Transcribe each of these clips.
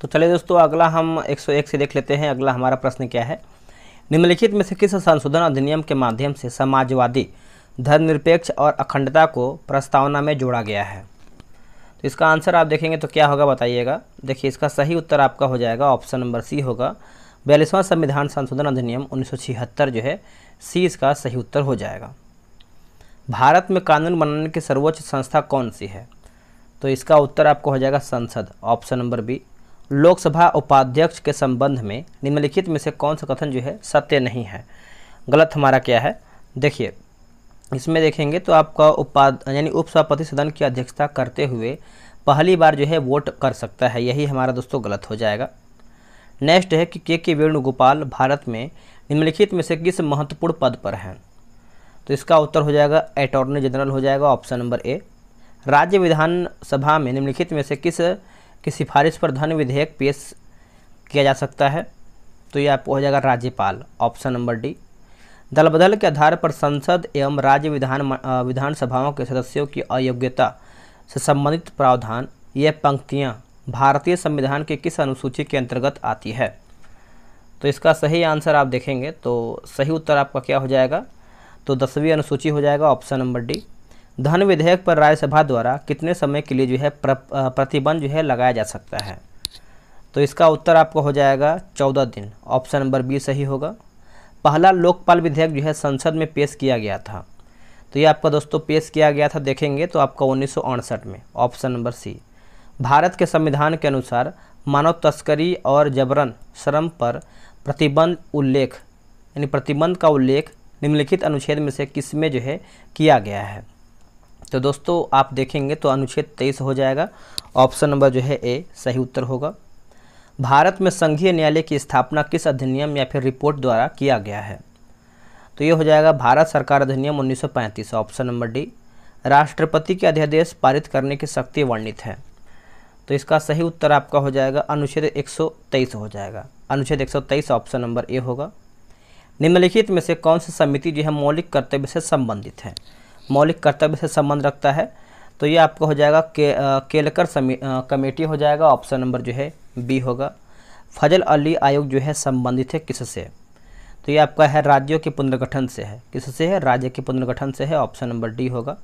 तो चले दोस्तों अगला हम 101 से देख लेते हैं अगला हमारा प्रश्न क्या है निम्नलिखित में से किस संशोधन अधिनियम के माध्यम से समाजवादी धर्मनिरपेक्ष और अखंडता को प्रस्तावना में जोड़ा गया है तो इसका आंसर आप देखेंगे तो क्या होगा बताइएगा देखिए इसका सही उत्तर आपका हो जाएगा ऑप्शन नंबर सी होगा बयालीसवां संविधान संशोधन अधिनियम उन्नीस जो है सी इसका सही उत्तर हो जाएगा भारत में कानून बनाने की सर्वोच्च संस्था कौन सी है तो इसका उत्तर आपको हो जाएगा संसद ऑप्शन नंबर बी लोकसभा उपाध्यक्ष के संबंध में निम्नलिखित में से कौन सा कथन जो है सत्य नहीं है गलत हमारा क्या है देखिए इसमें देखेंगे तो आपका उपाध यानी उपसभापति सदन की अध्यक्षता करते हुए पहली बार जो है वोट कर सकता है यही हमारा दोस्तों गलत हो जाएगा नेक्स्ट है कि के के वेणुगोपाल भारत में निम्नलिखित में से किस महत्वपूर्ण पद पर हैं तो इसका उत्तर हो जाएगा अटॉर्नी जनरल हो जाएगा ऑप्शन नंबर ए राज्य विधानसभा में निम्नलिखित में से किस की सिफारिश पर धन विधेयक पेश किया जा सकता है तो यह हो जाएगा राज्यपाल ऑप्शन नंबर डी दल बदल के आधार पर संसद एवं राज्य विधान विधानसभाओं के सदस्यों की अयोग्यता से संबंधित प्रावधान ये पंक्तियाँ भारतीय संविधान के किस अनुसूची के अंतर्गत आती है तो इसका सही आंसर आप देखेंगे तो सही उत्तर आपका क्या हो जाएगा तो दसवीं अनुसूची हो जाएगा ऑप्शन नंबर डी धन विधेयक पर राज्यसभा द्वारा कितने समय के लिए जो है प्र, प्रतिबंध जो है लगाया जा सकता है तो इसका उत्तर आपको हो जाएगा चौदह दिन ऑप्शन नंबर बी सही होगा पहला लोकपाल विधेयक जो है संसद में पेश किया गया था तो ये आपका दोस्तों पेश किया गया था देखेंगे तो आपका उन्नीस में ऑप्शन नंबर सी भारत के संविधान के अनुसार मानव तस्करी और जबरन श्रम पर प्रतिबंध उल्लेख यानी प्रतिबंध का उल्लेख निम्नलिखित अनुच्छेद में से किस में जो है किया गया है तो दोस्तों आप देखेंगे तो अनुच्छेद तेईस हो जाएगा ऑप्शन नंबर जो है ए सही उत्तर होगा भारत में संघीय न्यायालय की स्थापना किस अधिनियम या फिर रिपोर्ट द्वारा किया गया है तो ये हो जाएगा भारत सरकार अधिनियम 1935 ऑप्शन नंबर डी राष्ट्रपति के अध्यादेश पारित करने की शक्ति वर्णित है तो इसका सही उत्तर आपका हो जाएगा अनुच्छेद एक हो जाएगा अनुच्छेद एक ऑप्शन नंबर ए होगा निम्नलिखित में से कौन सी समिति जो है मौलिक कर्तव्य से संबंधित है मौलिक कर्तव्य से संबंध रखता है तो ये आपका हो जाएगा के आ, केलकर कमेटी हो जाएगा ऑप्शन नंबर जो है बी होगा फजल अली आयोग जो है संबंधित है किससे तो ये आपका है राज्यों के पुनर्गठन से है किससे है राज्य के पुनर्गठन से है ऑप्शन नंबर डी होगा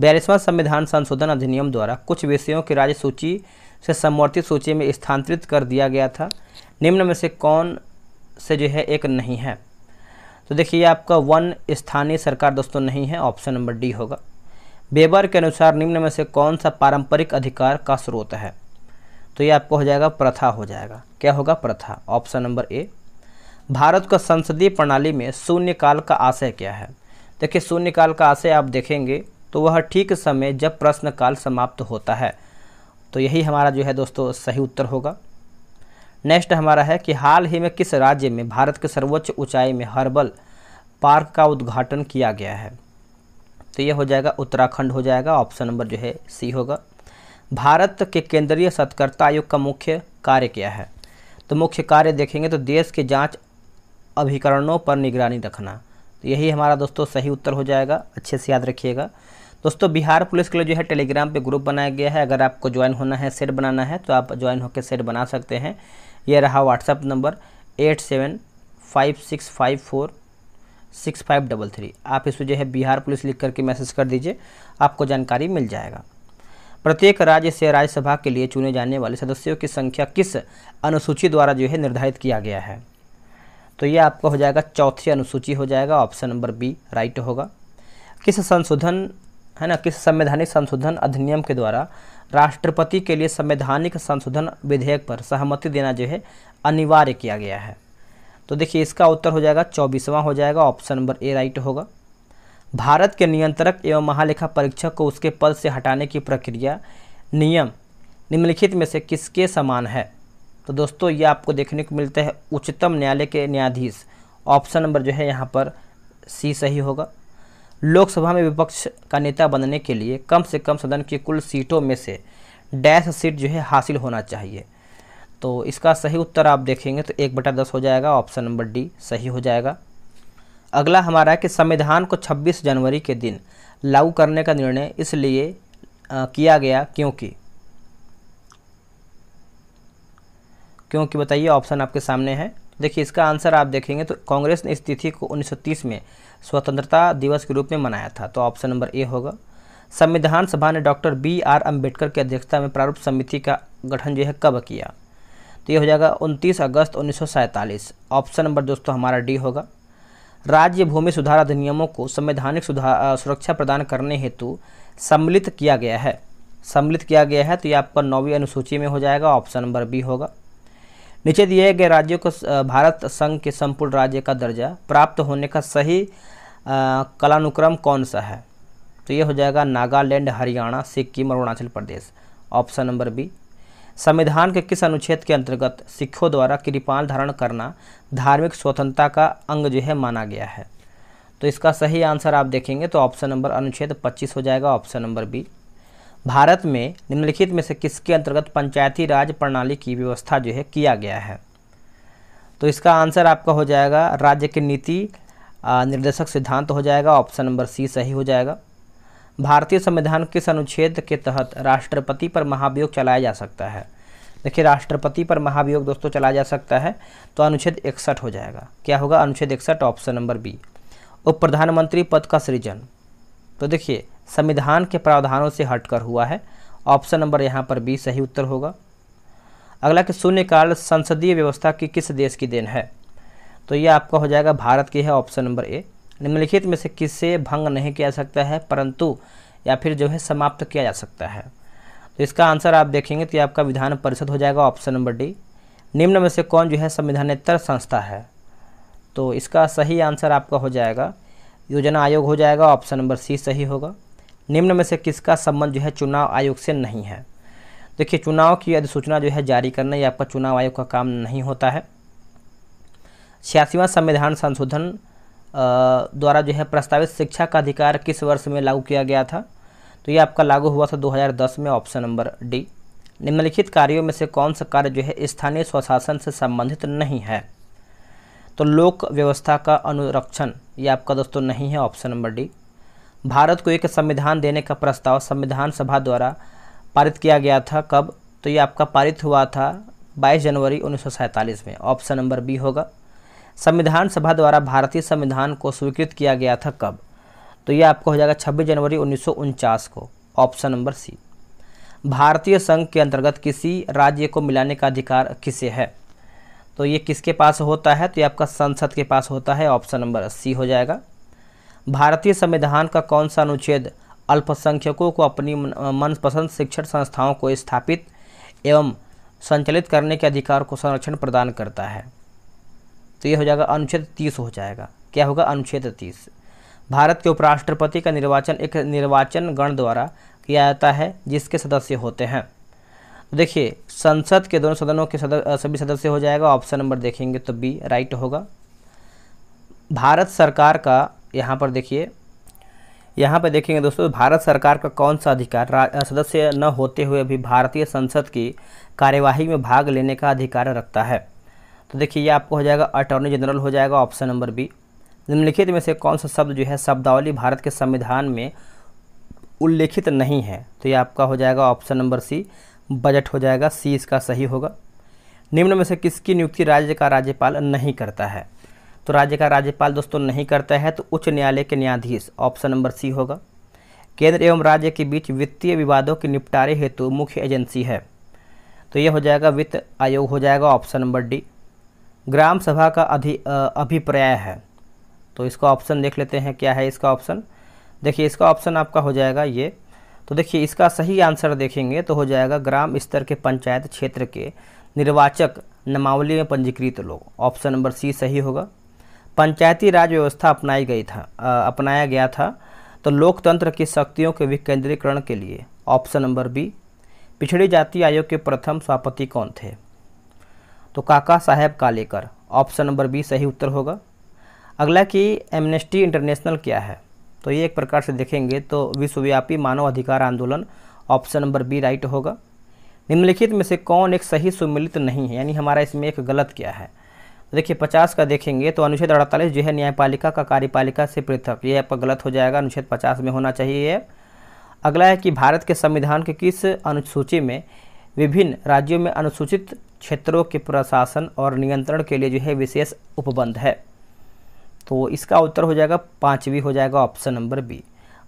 बयालीसवां संविधान संशोधन अधिनियम द्वारा कुछ विषयों की राज्य सूची से समवर्ती सूची में स्थानांतरित कर दिया गया था निम्न में से कौन से जो है एक नहीं है तो देखिए आपका वन स्थानीय सरकार दोस्तों नहीं है ऑप्शन नंबर डी होगा बेबर के अनुसार निम्न में से कौन सा पारंपरिक अधिकार का स्रोत है तो ये आपको हो जाएगा प्रथा हो जाएगा क्या होगा प्रथा ऑप्शन नंबर ए भारत का संसदीय प्रणाली में शून्यकाल का आशय क्या है देखिए शून्यकाल का आशय आप देखेंगे तो वह ठीक समय जब प्रश्नकाल समाप्त होता है तो यही हमारा जो है दोस्तों सही उत्तर होगा नेक्स्ट हमारा है कि हाल ही में किस राज्य में भारत के सर्वोच्च ऊंचाई में हर्बल पार्क का उद्घाटन किया गया है तो यह हो जाएगा उत्तराखंड हो जाएगा ऑप्शन नंबर जो है सी होगा भारत के केंद्रीय सतर्कता आयोग का मुख्य कार्य क्या है तो मुख्य कार्य देखेंगे तो देश के जाँच अभिकरणों पर निगरानी रखना तो यही हमारा दोस्तों सही उत्तर हो जाएगा अच्छे से याद रखिएगा दोस्तों बिहार पुलिस के लिए जो है टेलीग्राम पे ग्रुप बनाया गया है अगर आपको ज्वाइन होना है सेट बनाना है तो आप ज्वाइन होकर सेट बना सकते हैं ये रहा WhatsApp number eight seven five six five four six five double three आप इसको जो है बिहार पुलिस लिख करके मैसेज कर दीजिए आपको जानकारी मिल जाएगा प्रत्येक राज्य से राज्यसभा के लिए चुने जाने वाले सदस्यों की संख्या किस अनुसूची द्वारा जो है निर्धारित किया गया है तो ये आपका हो जाएगा चौथी अनुसूची हो जाएगा ऑप्शन नंबर बी राइट होगा किस संशोधन है ना किस संवैधानिक संशोधन अधिनियम के द्वारा राष्ट्रपति के लिए संवैधानिक संशोधन विधेयक पर सहमति देना जो है अनिवार्य किया गया है तो देखिए इसका उत्तर हो जाएगा चौबीसवां हो जाएगा ऑप्शन नंबर ए राइट होगा भारत के नियंत्रक एवं महालेखा परीक्षक को उसके पद से हटाने की प्रक्रिया नियम निम्नलिखित में से किसके समान है तो दोस्तों ये आपको देखने को मिलता है उच्चतम न्यायालय के न्यायाधीश ऑप्शन नंबर जो है यहाँ पर सी सही होगा लोकसभा में विपक्ष का नेता बनने के लिए कम से कम सदन की कुल सीटों में से डैश सीट जो है हासिल होना चाहिए तो इसका सही उत्तर आप देखेंगे तो एक बटा दस हो जाएगा ऑप्शन नंबर डी सही हो जाएगा अगला हमारा है कि संविधान को 26 जनवरी के दिन लागू करने का निर्णय इसलिए किया गया क्योंकि क्योंकि बताइए ऑप्शन आपके सामने है देखिए इसका आंसर आप देखेंगे तो कांग्रेस ने इस तिथि को 1930 में स्वतंत्रता दिवस के रूप में मनाया था तो ऑप्शन नंबर ए होगा संविधान सभा ने डॉक्टर बी आर अम्बेडकर की अध्यक्षता में प्रारूप समिति का गठन जो है कब किया तो ये हो जाएगा उनतीस अगस्त उन्नीस ऑप्शन नंबर दोस्तों हमारा डी होगा राज्य भूमि सुधार अधिनियमों को संवैधानिक सुरक्षा प्रदान करने हेतु सम्मिलित किया गया है सम्मिलित किया गया है तो ये आपका नौवीं अनुसूची में हो जाएगा ऑप्शन नंबर बी होगा नीचे दिए गए राज्यों को भारत संघ के संपूर्ण राज्य का दर्जा प्राप्त होने का सही कलानुक्रम कौन सा है तो ये हो जाएगा Nagaland Haryana Sikkim Arunachal Pradesh option number B संविधान के किस अनुच्छेद के अंतर्गत सिखों द्वारा कृपाल धारण करना धार्मिक स्वतंत्रता का अंग जो है माना गया है तो इसका सही आंसर आप देखेंगे तो ऑप्शन नंबर अनुच्छेद 25 हो जाएगा ऑप्शन नंबर बी भारत में निम्नलिखित में से किसके अंतर्गत पंचायती राज प्रणाली की व्यवस्था जो है किया गया है तो इसका आंसर आपका हो जाएगा राज्य की नीति निर्देशक सिद्धांत हो जाएगा ऑप्शन नंबर सी सही हो जाएगा भारतीय संविधान किस अनुच्छेद के तहत राष्ट्रपति पर महाभियोग चलाया जा सकता है देखिए राष्ट्रपति पर महाभियोग दोस्तों चलाया जा सकता है तो अनुच्छेद इकसठ हो जाएगा क्या होगा अनुच्छेद इकसठ ऑप्शन नंबर बी उप प्रधानमंत्री पद का सृजन तो देखिए संविधान के प्रावधानों से हटकर हुआ है ऑप्शन नंबर यहाँ पर बी सही उत्तर होगा अगला कि शून्यकाल संसदीय व्यवस्था की किस देश की देन है तो यह आपका हो जाएगा भारत की है ऑप्शन नंबर ए निम्नलिखित में से किसे भंग नहीं किया सकता है परंतु या फिर जो है समाप्त किया जा सकता है तो इसका आंसर आप देखेंगे तो आपका विधान परिषद हो जाएगा ऑप्शन नंबर डी निम्न में से कौन जो है संविधानेतर संस्था है तो इसका सही आंसर आपका हो जाएगा योजना आयोग हो जाएगा ऑप्शन नंबर सी सही होगा निम्न में से किसका संबंध जो है चुनाव आयोग से नहीं है देखिए चुनाव की अधिसूचना जो है जारी करना या आपका चुनाव आयोग का काम नहीं होता है छियासीवा संविधान संशोधन द्वारा जो है प्रस्तावित शिक्षा का अधिकार किस वर्ष में लागू किया गया था तो ये आपका लागू हुआ था 2010 में ऑप्शन नंबर डी निम्नलिखित कार्यों में से कौन सा कार्य जो है स्थानीय स्वशासन से संबंधित नहीं है तो लोक व्यवस्था का अनुरक्षण ये आपका दोस्तों नहीं है ऑप्शन नंबर डी भारत को एक संविधान देने का प्रस्ताव संविधान सभा द्वारा पारित किया गया था कब तो ये आपका पारित हुआ था 22 जनवरी उन्नीस में ऑप्शन नंबर बी होगा संविधान सभा द्वारा भारतीय संविधान को स्वीकृत किया गया था कब तो ये आपको हो जाएगा 26 जनवरी उन्नीस को ऑप्शन नंबर सी भारतीय संघ के अंतर्गत किसी राज्य को मिलाने का अधिकार किसे है तो ये किसके पास होता है तो ये आपका संसद के पास होता है ऑप्शन नंबर सी हो जाएगा भारतीय संविधान का कौन सा अनुच्छेद अल्पसंख्यकों को अपनी मनपसंद शिक्षण संस्थाओं को स्थापित एवं संचालित करने के अधिकार को संरक्षण प्रदान करता है तो ये हो जाएगा अनुच्छेद तीस हो जाएगा क्या होगा अनुच्छेद तीस भारत के उपराष्ट्रपति का निर्वाचन एक निर्वाचन गण द्वारा किया जाता है जिसके सदस्य होते हैं देखिए संसद के दोनों सदनों के सदर सभी सदस्य हो जाएगा ऑप्शन नंबर देखेंगे तो बी राइट होगा भारत सरकार का यहाँ पर देखिए यहाँ पर देखेंगे दोस्तों भारत सरकार का कौन सा अधिकार सदस्य न होते हुए भी भारतीय संसद की कार्यवाही में भाग लेने का अधिकार रखता है तो देखिए ये आपको हो जाएगा अटॉर्नी जनरल हो जाएगा ऑप्शन नंबर बी निम्नलिखित में से कौन सा शब्द जो है शब्दावली भारत के संविधान में उल्लेखित नहीं है तो ये आपका हो जाएगा ऑप्शन नंबर सी बजट हो जाएगा सी इसका सही होगा निम्न में से किसकी नियुक्ति राज्य का राज्यपाल नहीं करता है तो राज्य का राज्यपाल दोस्तों नहीं करता है तो उच्च न्यायालय के न्यायाधीश ऑप्शन नंबर सी होगा केंद्र एवं राज्य के बीच वित्तीय विवादों के निपटारे हेतु मुख्य एजेंसी है तो यह हो जाएगा वित्त आयोग हो जाएगा ऑप्शन नंबर डी ग्राम सभा का अधि अभिप्राय है तो इसका ऑप्शन देख लेते हैं क्या है इसका ऑप्शन देखिए इसका ऑप्शन आपका हो जाएगा ये तो देखिए इसका सही आंसर देखेंगे तो हो जाएगा ग्राम स्तर के पंचायत क्षेत्र के निर्वाचक नमावली में पंजीकृत लोग ऑप्शन नंबर सी सही होगा पंचायती राज व्यवस्था अपनाई गई था आ, अपनाया गया था तो लोकतंत्र की शक्तियों के विकेंद्रीकरण के लिए ऑप्शन नंबर बी पिछड़ी जाति आयोग के प्रथम सभापति कौन थे तो Kaka Saheb Kalelkar option number B सही उत्तर होगा अगला कि एमनेस्टी इंटरनेशनल क्या है तो ये एक प्रकार से देखेंगे तो विश्वव्यापी मानव अधिकार आंदोलन ऑप्शन नंबर बी राइट होगा निम्नलिखित में से कौन एक सही सुमिलित नहीं है यानी हमारा इसमें एक गलत क्या है देखिए पचास का देखेंगे तो अनुच्छेद अड़तालीस जो है न्यायपालिका का कार्यपालिका से पृथक ये आपका गलत हो जाएगा अनुच्छेद पचास में होना चाहिए अगला है कि भारत के संविधान के किस अनुसूची में विभिन्न राज्यों में अनुसूचित क्षेत्रों के प्रशासन और नियंत्रण के लिए जो है विशेष उपबंध है तो इसका उत्तर हो जाएगा पाँचवीं हो जाएगा ऑप्शन नंबर बी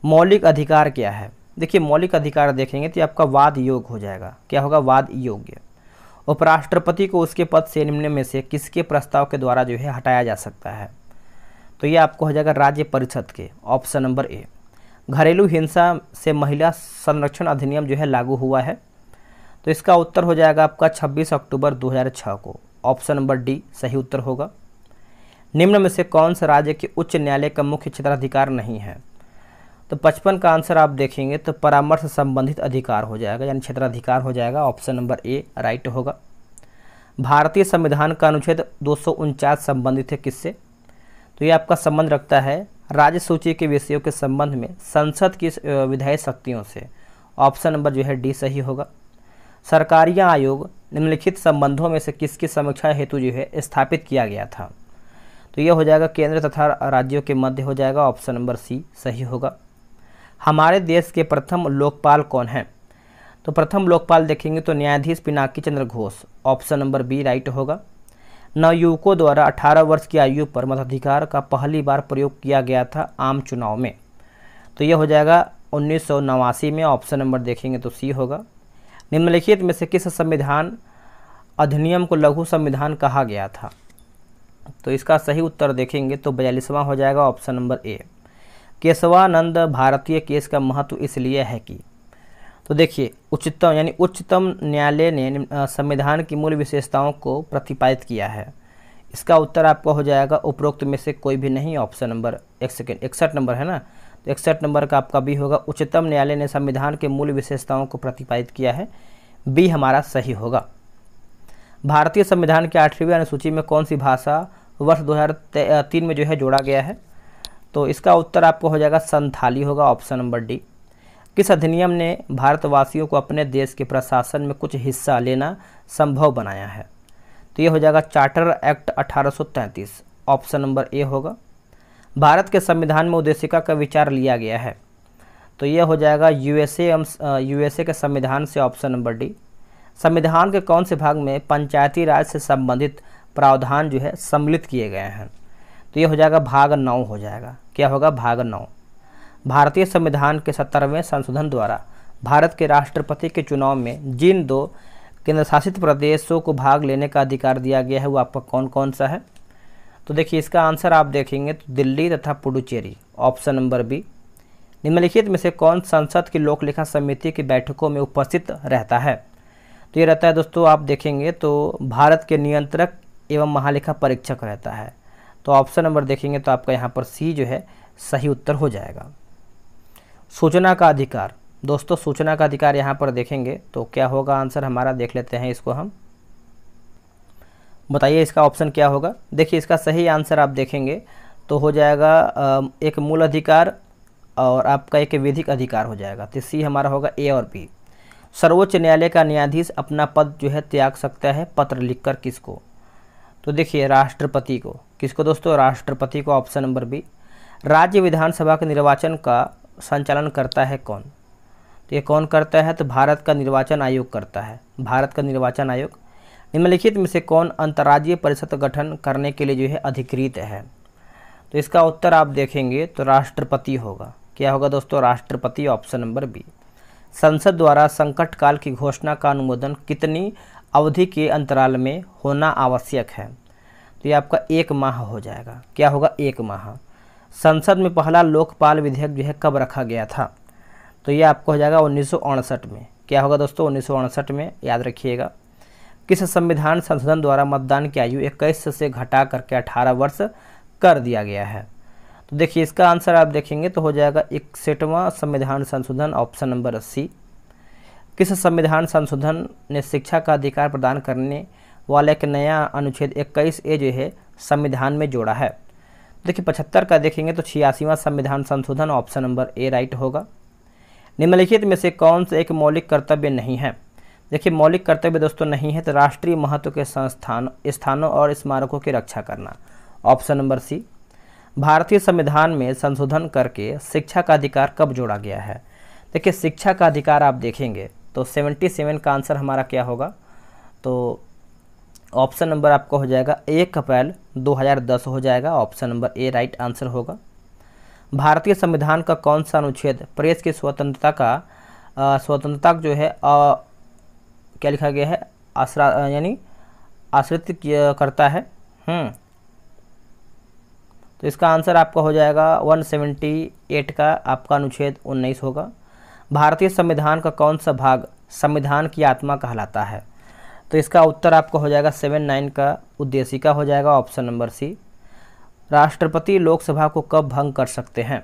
मौलिक अधिकार क्या है देखिए मौलिक अधिकार देखेंगे तो आपका वाद योग हो जाएगा क्या होगा वाद योग्य उपराष्ट्रपति को उसके पद से निम्न में से किसके प्रस्ताव के द्वारा जो है हटाया जा सकता है तो ये आपको हो जाएगा राज्य परिषद के ऑप्शन नंबर ए घरेलू हिंसा से महिला संरक्षण अधिनियम जो है लागू हुआ है तो इसका उत्तर हो जाएगा आपका 26 अक्टूबर 2006 को ऑप्शन नंबर डी सही उत्तर होगा निम्न में से कौन सा राज्य के उच्च न्यायालय का मुख्य क्षेत्राधिकार नहीं है तो पचपन का आंसर आप देखेंगे तो परामर्श संबंधित अधिकार हो जाएगा यानी क्षेत्राधिकार हो जाएगा ऑप्शन नंबर ए राइट होगा भारतीय संविधान का अनुच्छेद दो संबंधित है किससे तो ये आपका संबंध रखता है राज्य सूची के विषयों के संबंध में संसद की विधायी शक्तियों से ऑप्शन नंबर जो है डी सही होगा सरकारियाँ आयोग निम्नलिखित संबंधों में से किसकी समीक्षा हेतु जो है स्थापित किया गया था तो यह हो जाएगा केंद्र तथा राज्यों के मध्य हो जाएगा ऑप्शन नंबर सी सही होगा हमारे देश के प्रथम लोकपाल कौन हैं तो प्रथम लोकपाल देखेंगे तो न्यायाधीश Pinaki Chandra Ghosh option number B right होगा नवयुवकों द्वारा 18 वर्ष की आयु पर मताधिकार का पहली बार प्रयोग किया गया था आम चुनाव में तो यह हो जाएगा उन्नीस में ऑप्शन नंबर देखेंगे तो सी होगा निम्नलिखित में से किस संविधान अधिनियम को लघु संविधान कहा गया था तो इसका सही उत्तर देखेंगे तो बयालीसवां हो जाएगा ऑप्शन नंबर ए केशवानंद भारतीय केस का महत्व इसलिए है कि तो देखिए उच्चतम यानी उच्चतम न्यायालय ने संविधान की मूल विशेषताओं को प्रतिपादित किया है इसका उत्तर आपका हो जाएगा उपरोक्त में से कोई भी नहीं ऑप्शन नंबर एक सेकेंड इकसठ नंबर है ना तो इकसठ नंबर का आपका बी होगा उच्चतम न्यायालय ने संविधान के मूल विशेषताओं को प्रतिपादित किया है बी हमारा सही होगा भारतीय संविधान के आठवीं अनुसूची में कौन सी भाषा वर्ष दो में जो है जोड़ा गया है तो इसका उत्तर आपको हो जाएगा संथाली होगा ऑप्शन नंबर डी किस अधिनियम ने भारतवासियों को अपने देश के प्रशासन में कुछ हिस्सा लेना संभव बनाया है तो ये हो जाएगा charter act 1833 option number A होगा भारत के संविधान में उद्देशिका का विचार लिया गया है तो यह हो जाएगा यूएसए यूएसए के संविधान से ऑप्शन नंबर डी संविधान के कौन से भाग में पंचायती राज से संबंधित प्रावधान जो है सम्मिलित किए गए हैं तो ये हो जाएगा भाग नौ हो जाएगा क्या होगा भाग नौ भारतीय संविधान के सत्तरवें संशोधन द्वारा भारत के राष्ट्रपति के चुनाव में जिन दो केंद्रशासित प्रदेशों को भाग लेने का अधिकार दिया गया है वो आपका कौन कौन सा है तो देखिए इसका आंसर आप देखेंगे तो दिल्ली तथा पुडुचेरी ऑप्शन नंबर बी निम्नलिखित में से कौन संसद की लोक लेखा समिति की बैठकों में उपस्थित रहता है तो ये रहता है दोस्तों आप देखेंगे तो भारत के नियंत्रक एवं महालेखा परीक्षक रहता है तो ऑप्शन नंबर देखेंगे तो आपका यहाँ पर सी जो है सही उत्तर हो जाएगा सूचना का अधिकार दोस्तों सूचना का अधिकार यहाँ पर देखेंगे तो क्या होगा आंसर हमारा देख लेते हैं इसको हम बताइए इसका ऑप्शन क्या होगा देखिए इसका सही आंसर आप देखेंगे तो हो जाएगा एक मूल अधिकार और आपका एक विधिक अधिकार हो जाएगा तो सी हमारा होगा ए और बी सर्वोच्च न्यायालय का न्यायाधीश अपना पद जो है त्याग सकता है पत्र लिखकर किसको तो देखिए राष्ट्रपति को किसको दोस्तों राष्ट्रपति को ऑप्शन नंबर बी राज्य विधानसभा के निर्वाचन का संचालन करता है कौन तो ये कौन करता है तो भारत का निर्वाचन आयोग करता है भारत का निर्वाचन आयोग निम्नलिखित में से कौन अंतर्राज्यीय परिषद गठन करने के लिए जो है अधिकृत है तो इसका उत्तर आप देखेंगे तो राष्ट्रपति होगा क्या होगा दोस्तों राष्ट्रपति ऑप्शन नंबर बी संसद द्वारा संकट काल की घोषणा का अनुमोदन कितनी अवधि के अंतराल में होना आवश्यक है तो ये आपका एक माह हो जाएगा क्या होगा एक माह संसद में पहला लोकपाल विधेयक जो है कब रखा गया था तो ये आपको हो जाएगा उन्नीस में क्या होगा दोस्तों उन्नीस में याद रखिएगा किस संविधान संशोधन द्वारा मतदान की आयु इक्कीस से घटा करके अठारह वर्ष कर दिया गया है तो देखिए इसका आंसर आप देखेंगे तो हो जाएगा इकसठवां संविधान संशोधन ऑप्शन नंबर अस्सी किस संविधान संशोधन ने शिक्षा का अधिकार प्रदान करने वाला एक नया अनुच्छेद इक्कीस ए जो है संविधान में जोड़ा है देखिए पचहत्तर का देखेंगे तो छियासीवा संविधान संशोधन ऑप्शन नंबर ए राइट होगा निम्नलिखित में से कौन सा एक मौलिक कर्तव्य नहीं है देखिए मौलिक कर्तव्य दोस्तों नहीं है तो राष्ट्रीय महत्व के संस्थान स्थानों और स्मारकों की रक्षा करना ऑप्शन नंबर सी भारतीय संविधान में संशोधन करके शिक्षा का अधिकार कब जोड़ा गया है देखिए शिक्षा का अधिकार आप देखेंगे तो 77 का आंसर हमारा क्या होगा तो ऑप्शन नंबर आपका हो जाएगा एक अप्रैल 2010 हो जाएगा option number A right answer होगा भारतीय संविधान का कौन सा अनुच्छेद प्रेस की स्वतंत्रता का स्वतंत्रता जो है आ, क्या लिखा गया है आश्रा यानी आश्रित करता है हम्म। तो इसका आंसर आपका हो जाएगा 178 का आपका अनुच्छेद 19 होगा भारतीय संविधान का कौन सा भाग संविधान की आत्मा कहलाता है तो इसका उत्तर आपको हो जाएगा सेवन नाइन का उद्देशिका हो जाएगा ऑप्शन नंबर सी राष्ट्रपति लोकसभा को कब भंग कर सकते हैं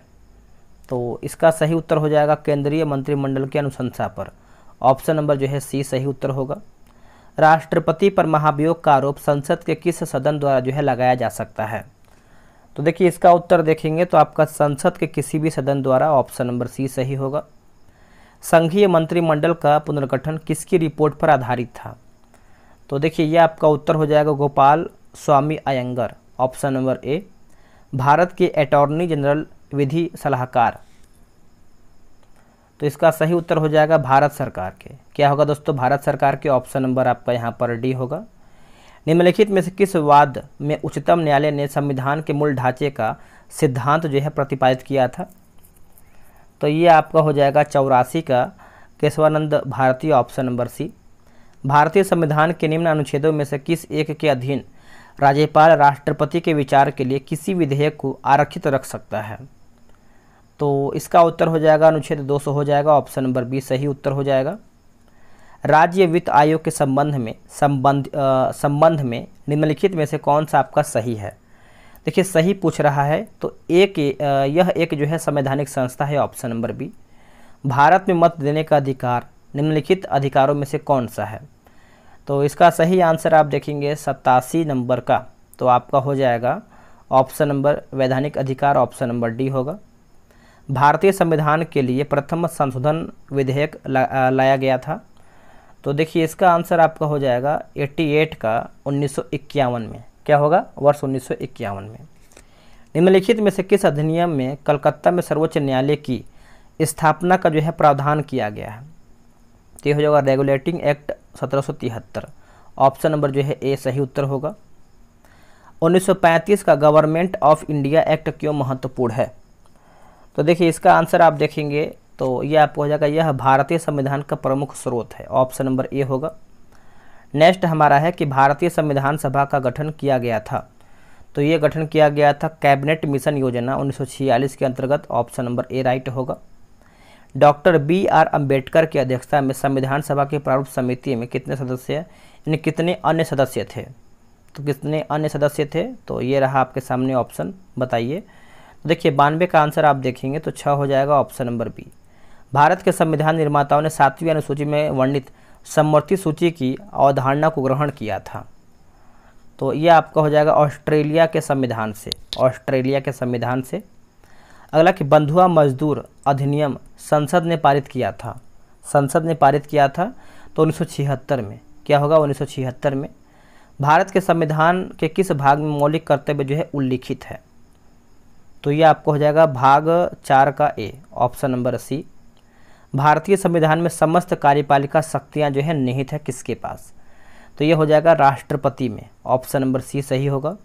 तो इसका सही उत्तर हो जाएगा केंद्रीय मंत्रिमंडल की अनुशंसा पर ऑप्शन नंबर जो है सी सही उत्तर होगा राष्ट्रपति पर महाभियोग का आरोप संसद के किस सदन द्वारा जो है लगाया जा सकता है तो देखिए इसका उत्तर देखेंगे तो आपका संसद के किसी भी सदन द्वारा ऑप्शन नंबर सी सही होगा संघीय मंत्रिमंडल का पुनर्गठन किसकी रिपोर्ट पर आधारित था तो देखिए यह आपका उत्तर हो जाएगा Gopal Swami Ayyangar option number A Bharat के अटॉर्नी जनरल विधि सलाहकार तो इसका सही उत्तर हो जाएगा भारत सरकार के क्या होगा दोस्तों भारत सरकार के ऑप्शन नंबर आपका यहाँ पर डी होगा निम्नलिखित में से किस वाद में उच्चतम न्यायालय ने संविधान के मूल ढांचे का सिद्धांत जो है प्रतिपादित किया था तो ये आपका हो जाएगा चौरासी का केशवानंद भारतीय ऑप्शन नंबर सी भारतीय संविधान के निम्न अनुच्छेदों में से किस एक के अधीन राज्यपाल राष्ट्रपति के विचार के लिए किसी विधेयक को आरक्षित रख सकता है तो इसका उत्तर हो जाएगा अनुच्छेद 200 हो जाएगा ऑप्शन नंबर बी सही उत्तर हो जाएगा राज्य वित्त आयोग के संबंध में संबंध संबंध में निम्नलिखित में से कौन सा आपका सही है देखिए सही पूछ रहा है तो एक यह एक जो है संवैधानिक संस्था है ऑप्शन नंबर बी भारत में मत देने का अधिकार निम्नलिखित अधिकारों में से कौन सा है तो इसका सही आंसर आप देखेंगे सतासी नंबर का तो आपका हो जाएगा ऑप्शन नंबर वैधानिक अधिकार ऑप्शन नंबर डी होगा भारतीय संविधान के लिए प्रथम संशोधन विधेयक ला, लाया गया था तो देखिए इसका आंसर आपका हो जाएगा 88 का उन्नीस में क्या होगा वर्ष उन्नीस में निम्नलिखित में से किस अधिनियम में कलकत्ता में सर्वोच्च न्यायालय की स्थापना का जो है प्रावधान किया गया है तो हो जाएगा रेगुलेटिंग एक्ट सत्रह ऑप्शन नंबर जो है ए सही उत्तर होगा 1935 का गवर्नमेंट ऑफ इंडिया एक्ट क्यों महत्वपूर्ण है तो देखिए इसका आंसर आप देखेंगे तो ये आपको हो जाएगा यह भारतीय संविधान का प्रमुख स्रोत है ऑप्शन नंबर ए होगा नेक्स्ट हमारा है कि भारतीय संविधान सभा का गठन किया गया था तो ये गठन किया गया था कैबिनेट मिशन योजना 1946 के अंतर्गत ऑप्शन नंबर ए राइट होगा डॉक्टर बी आर अम्बेडकर की अध्यक्षता में संविधान सभा की प्रारूप समिति में कितने सदस्य यानी कितने अन्य सदस्य थे तो कितने अन्य सदस्य थे तो ये रहा आपके सामने ऑप्शन बताइए तो देखिए बानवे का आंसर आप देखेंगे तो छः हो जाएगा ऑप्शन नंबर बी भारत के संविधान निर्माताओं ने सातवीं अनुसूची में वर्णित समवर्ती सूची की अवधारणा को ग्रहण किया था तो ये आपका हो जाएगा ऑस्ट्रेलिया के संविधान से ऑस्ट्रेलिया के संविधान से अगला कि बंधुआ मजदूर अधिनियम संसद ने पारित किया था संसद ने पारित किया था तो उन्नीस में क्या होगा उन्नीस में भारत के संविधान के किस भाग में मौलिक कर्तव्य जो है उल्लिखित है तो ये आपको हो जाएगा भाग चार का ए ऑप्शन नंबर सी भारतीय संविधान में समस्त कार्यपालिका शक्तियाँ जो है निहित है किसके पास तो ये हो जाएगा राष्ट्रपति में ऑप्शन नंबर सी सही होगा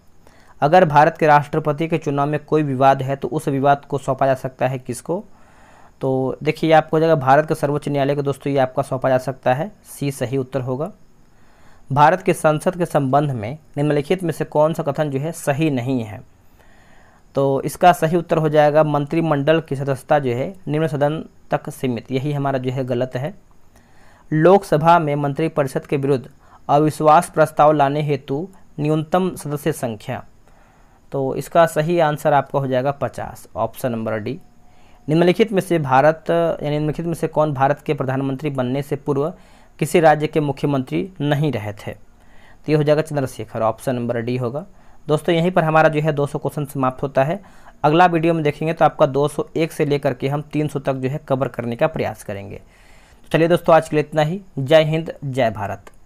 अगर भारत के राष्ट्रपति के चुनाव में कोई विवाद है तो उस विवाद को सौंपा जा सकता है किसको तो देखिए आपको हो जाएगा भारत के सर्वोच्च न्यायालय को दोस्तों ये आपका सौंपा जा सकता है सी सही उत्तर होगा भारत के संसद के संबंध में निम्नलिखित में से कौन सा कथन जो है सही नहीं है तो इसका सही उत्तर हो जाएगा मंत्रिमंडल की सदस्यता जो है निम्न सदन तक सीमित यही हमारा जो है गलत है लोकसभा में मंत्रिपरिषद के विरुद्ध अविश्वास प्रस्ताव लाने हेतु न्यूनतम सदस्य संख्या तो इसका सही आंसर आपका हो जाएगा पचास ऑप्शन नंबर डी निम्नलिखित में से भारत यानी निम्नलिखित में से कौन भारत के प्रधानमंत्री बनने से पूर्व किसी राज्य के मुख्यमंत्री नहीं रहे थे तो ये हो जाएगा चंद्रशेखर ऑप्शन नंबर डी होगा दोस्तों यहीं पर हमारा जो है 200 क्वेश्चन समाप्त होता है अगला वीडियो में देखेंगे तो आपका 201 से लेकर के हम 300 तक जो है कवर करने का प्रयास करेंगे तो चलिए दोस्तों आज के लिए इतना ही जय हिंद जय भारत